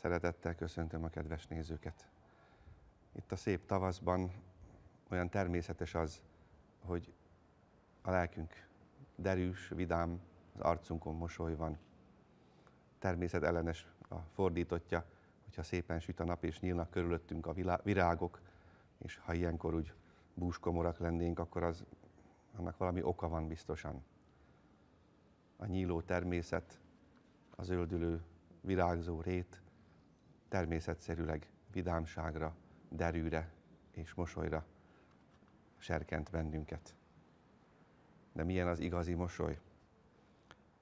Szeretettel köszöntöm a kedves nézőket. Itt a szép tavaszban olyan természetes az, hogy a lelkünk derűs, vidám, az arcunkon mosoly van. Természet ellenes a fordítotja, hogyha szépen süt a nap és nyílnak körülöttünk a virágok, és ha ilyenkor úgy búskomorak lennénk, akkor az, annak valami oka van biztosan. A nyíló természet, az öldülő virágzó rét, természetszerűleg vidámságra, derűre és mosolyra serkent bennünket. De milyen az igazi mosoly?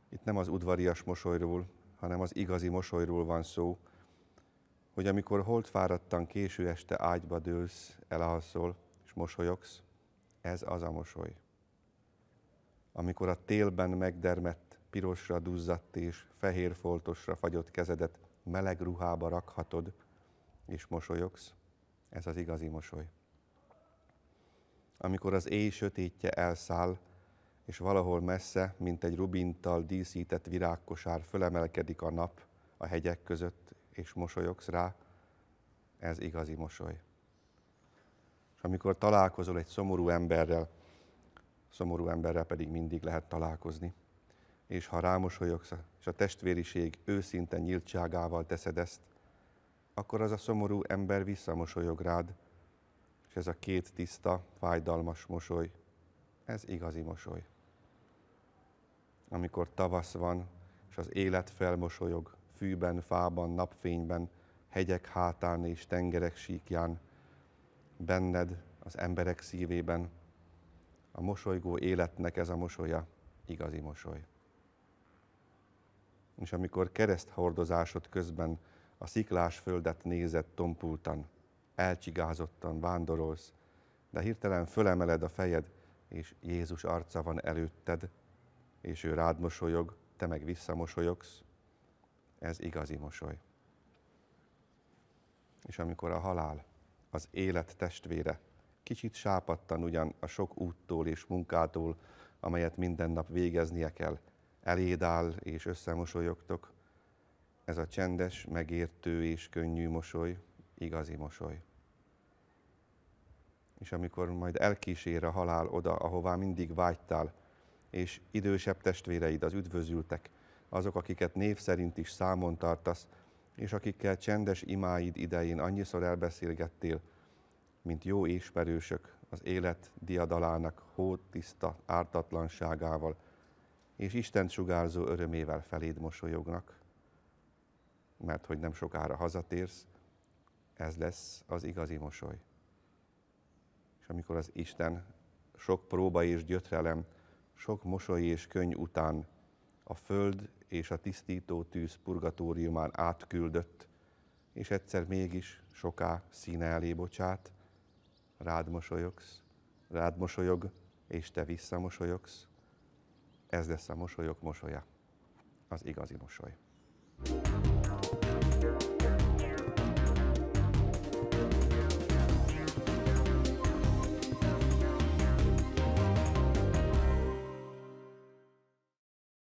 Itt nem az udvarias mosolyról, hanem az igazi mosolyról van szó, hogy amikor holtfáradtan késő este ágyba dőlsz, elhalszol és mosolyogsz, ez az a mosoly. Amikor a télben megdermett, pirosra duzzadt és fehér foltosra fagyott kezedet meleg ruhába rakhatod, és mosolyogsz. Ez az igazi mosoly. Amikor az éj sötétje elszáll, és valahol messze, mint egy rubintal díszített virágkosár, fölemelkedik a nap a hegyek között, és mosolyogsz rá, ez igazi mosoly. És amikor találkozol egy szomorú emberrel, szomorú emberrel pedig mindig lehet találkozni, és ha rámosolyogsz, és a testvériség őszinte nyíltságával teszed ezt, akkor az a szomorú ember visszamosolyog rád, és ez a két tiszta, fájdalmas mosoly, ez igazi mosoly. Amikor tavasz van, és az élet felmosolyog, fűben, fában, napfényben, hegyek hátán és tengerek síkján, benned, az emberek szívében, a mosolygó életnek ez a mosolya igazi mosoly és amikor kereszthordozásod közben a sziklás földet nézett tompultan, elcsigázottan vándorolsz, de hirtelen fölemeled a fejed, és Jézus arca van előtted, és ő rád mosolyog, te meg visszamosolyogsz, ez igazi mosoly. És amikor a halál, az élet testvére, kicsit sápadtan ugyan a sok úttól és munkától, amelyet minden nap végeznie kell, eléd áll és összemosolyogtok. Ez a csendes, megértő és könnyű mosoly, igazi mosoly. És amikor majd elkísér a halál oda, ahová mindig vágytál, és idősebb testvéreid, az üdvözültek, azok, akiket név szerint is számon tartasz, és akikkel csendes imáid idején annyiszor elbeszélgettél, mint jó ismerősök az élet diadalának hó tiszta ártatlanságával – és Isten sugárzó örömével feléd mosolyognak, mert hogy nem sokára hazatérsz, ez lesz az igazi mosoly. És amikor az Isten sok próba és gyötrelem, sok mosoly és köny után a föld és a tisztító tűz purgatóriumán átküldött, és egyszer mégis soká színe elé bocsát, rád mosolyogsz, rád mosolyog, és te visszamosolyogsz, ez lesz a mosolyok mosolya, az igazi mosoly. thank you